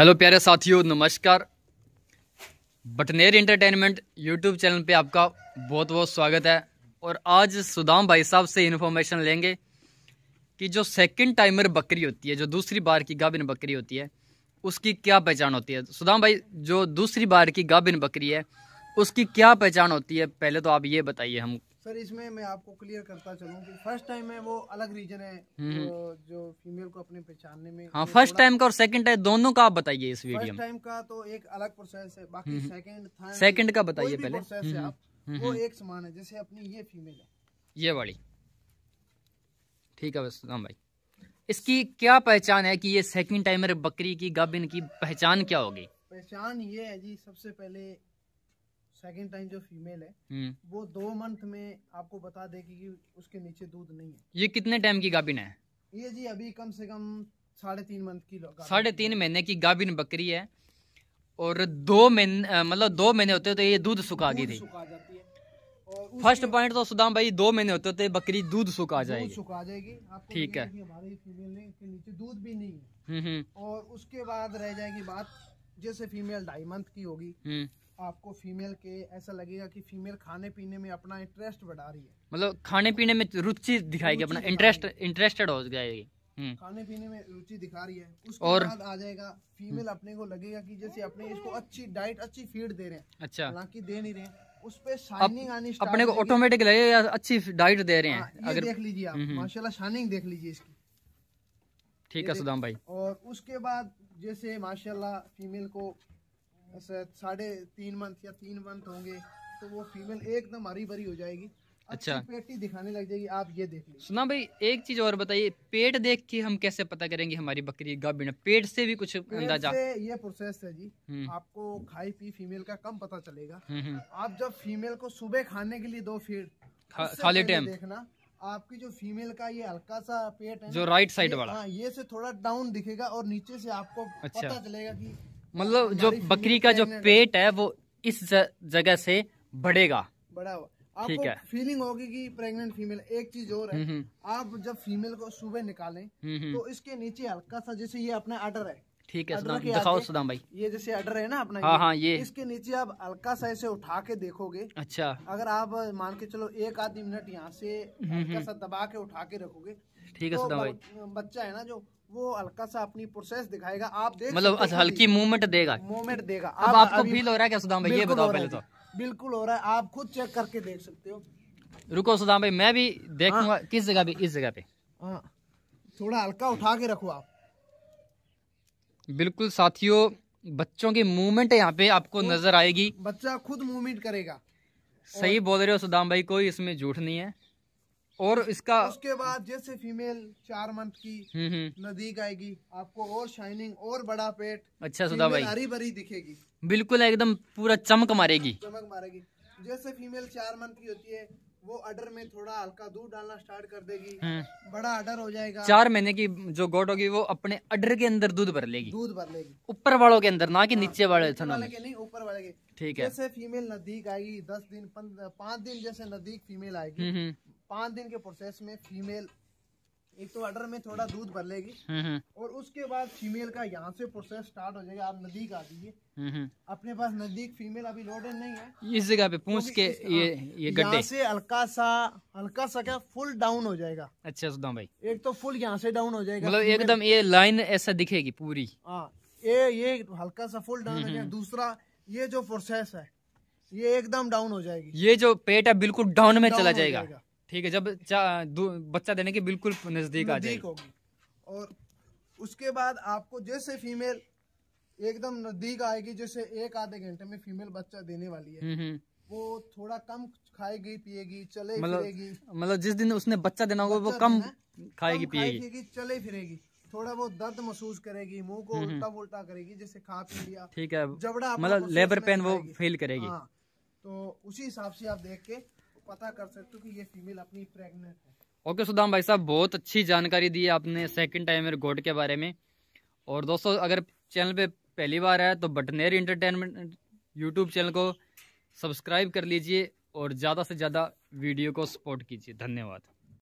Hello प्यारे साथियों नमस्कार बटनेर इंटरटेनमेंट यूट्यूब चैनल पे आपका बहुत बहुत स्वागत है और आज सुदाम भाई साहब से इन्फॉर्मेशन लेंगे कि जो सेकंड टाइमर बकरी होती है जो दूसरी बार की गाभिन बकरी होती है उसकी क्या पहचान होती है सुदाम भाई जो दूसरी बार की गाभिन बकरी है उसकी क्या पहचान होती है पहले तो आप ये बताइए हमको सर इसमें मैं आपको क्लियर करता चलूँ कि फर्स्ट टाइम में वो अलग रीजन है हम्म। तो जो फीमेल को अपने पहचानने में हाँ फर्स्ट टाइम का और सेकंड टाइम दोनों का आप बताइए इस वीडियो में टाइम का तो एक अलग प्रोसेस है बाकी सेकंड हम्म। सेकंड का बताइए पहले हम्म। वो एक समान है जैसे अपनी ये फीमेल है ये वाली ठीक है बस राम भाई इसकी क्या पहचान है कि ये सेकंड टाइमर बकरी की गाबिन की पहचान क्या होगी पहचान ये है जी सबसे पहले सेकंड टाइम जो फीमेल है हम्म। वो दो मंथ में आपको बता देगी कि उसके नीचे दूध नहीं है ये कितने टाइम की गाभिन है ये जी अभी कम से कम साढ़े तीन मंथ की साढ़े तीन महीने की गाभिन बकरी है और दो महीने मतलब दो महीने होते तो ये दूध सुखा गई थी फर्स्ट पॉइंट तो सुदाम भाई दो महीने होते होते बकरी दूध सुखा जाएगी सुखा जाएगी ठीक है हमारी फीमेल ने के नीचे दूध भी नहीं है हम्म, हम्म। और उसके बाद रह जाएगी बात जैसे फीमेल ढाई मंथ की होगी आपको फीमेल के ऐसा लगेगा कि फीमेल खाने पीने में अपना इंटरेस्ट बढ़ा रही है मतलब खाने पीने में रुचि दिखाएगी अपना इंटरेस्ट इंटरेस्टेड हो जाएगी हम्म। खाने पीने में रुचि दिखा रही है उसके और बाद आ जाएगा फीमेल हम्म। अपने को लगेगा कि जैसे अपने इसको अच्छी डाइट अच्छी फीड दे रहे हैं अच्छा हालांकि दे नहीं रहे उस पे शाइनिंग आनी अपने को ऑटोमेटिक लगेगा अच्छी डाइट दे रहे हैं हाँ, अगर देख लीजिए आप माशाल्लाह शाइनिंग देख लीजिए इसकी ठीक है सुदाम भाई और उसके बाद जैसे माशाल्लाह फीमेल को साढ़े तीन मंथ या तीन मंथ होंगे तो वो फीमेल एकदम हरी भरी हो जाएगी अच्छा पेटी दिखाने लग जाएगी आप ये देख लीजिए सुना भाई एक चीज और बताइए पेट देख के हम कैसे पता करेंगे हमारी बकरी गाभिन पेट से भी कुछ अंदाजा ये प्रोसेस है जी हम्म। आपको खाई पी फीमेल का कम पता चलेगा हम्म, हम्म। आप जब फीमेल को सुबह खाने के लिए दो फीट खाली टाइम देखना आपकी जो फीमेल का ये हल्का सा पेट है जो राइट साइड वाला हाँ, ये से थोड़ा डाउन दिखेगा और नीचे से आपको अच्छा। पता चलेगा कि मतलब जो बकरी का जो पेट है वो इस जगह से बढ़ेगा बड़ा हुआ है। फीलिंग होगी कि प्रेग्नेंट फीमेल एक चीज और है हम्म, हम्म। आप जब फीमेल को सुबह निकालें हम्म, तो इसके नीचे हल्का सा जैसे ये अपना अडर है ठीक है सुदाम दिखाओ सुदाम भाई ये जैसे अडर है ना अपना हाँ हाँ ये इसके नीचे आप हल्का सा ऐसे उठा के देखोगे अच्छा अगर आप मान के चलो एक आधी मिनट यहाँ से हल्का सा दबा के उठा के रखोगे ठीक है तो सुदाम भाई बच्चा है ना जो वो हल्का सा अपनी प्रोसेस दिखाएगा आप देख मतलब हल्की मूवमेंट देगा मूवमेंट देगा अब आप, आपको फील हो रहा है क्या सुदाम भाई ये बताओ पहले तो बिल्कुल हो रहा है आप खुद चेक करके देख सकते हो रुको सुदाम भाई मैं भी देखूंगा हाँ। किस जगह पे इस जगह पे हाँ। थोड़ा हल्का उठा के रखो आप बिल्कुल साथियों बच्चों की मूवमेंट यहाँ पे आपको नजर आएगी बच्चा खुद मूवमेंट करेगा सही बोल रहे हो सुदाम भाई कोई इसमें झूठ नहीं है और इसका उसके बाद जैसे फीमेल चार मंथ की हम्म, हम्म। नजदीक आएगी आपको और शाइनिंग और बड़ा पेट अच्छा सुधा भाई हरी भरी दिखेगी बिल्कुल एकदम पूरा चमक मारेगी चमक मारेगी जैसे फीमेल चार मंथ की होती है वो अडर में थोड़ा हल्का दूध डालना स्टार्ट कर देगी हम्म। बड़ा अडर हो जाएगा चार महीने की जो गोट होगी वो अपने अडर के अंदर दूध भर लेगी दूध भर लेगी ऊपर वालों के अंदर ना कि हाँ, नीचे वाले के नहीं ऊपर वाले के ठीक है जैसे फीमेल नजदीक आएगी दस दिन पाँच दिन जैसे नजदीक फीमेल आएगी पाँच दिन के प्रोसेस में फीमेल एक तो अडर में थोड़ा दूध भर लेगी हम्म, हम्म। और उसके बाद फीमेल का यहाँ से प्रोसेस स्टार्ट हो जाएगा आप नजदीक आ दीजिए हम्म, अपने पास नजदीक फीमेल अभी लोडेड नहीं है इस जगह पे पूछ के ये हाँ, ये गड्ढे से हल्का सा हल्का सा क्या फुल डाउन हो जाएगा अच्छा सुधा भाई एक तो फुल यहाँ से डाउन हो जाएगा मतलब एकदम ये लाइन ऐसा दिखेगी पूरी हाँ, ये ये हल्का सा फुल डाउन हो जाएगा दूसरा ये जो प्रोसेस है ये एकदम डाउन हो जाएगी ये जो पेट है बिल्कुल डाउन में चला जाएगा ठीक है जब बच्चा देने के बिल्कुल नजदीक आ जाएगी और उसके बाद आपको जैसे फीमेल एकदम नजदीक आएगी जैसे एक आधे घंटे में फीमेल बच्चा देने वाली है हम्म, हम्म। वो थोड़ा कम खाएगी पिएगी चले मतलब, फिरेगी मतलब जिस दिन उसने बच्चा देना होगा वो कम खाएगी पिएगी चले फिरेगी थोड़ा बहुत दर्द महसूस करेगी मुंह को हम्म, उल्टा उल्टा करेगी जैसे खा पी लिया ठीक है जबड़ा मतलब लेबर पेन वो फील करेगी हाँ, तो उसी हिसाब से आप देख के पता कर सकते हो कि ये फीमेल अपनी प्रेग्नेंट है ओके सुदाम भाई साहब बहुत अच्छी जानकारी दी आपने सेकंड टाइम मेरे गोट के बारे में और दोस्तों अगर चैनल पे पहली बार है तो बटनेरी इंटरटेनमेंट यूट्यूब चैनल को सब्सक्राइब कर लीजिए और ज़्यादा से ज़्यादा वीडियो को सपोर्ट कीजिए धन्यवाद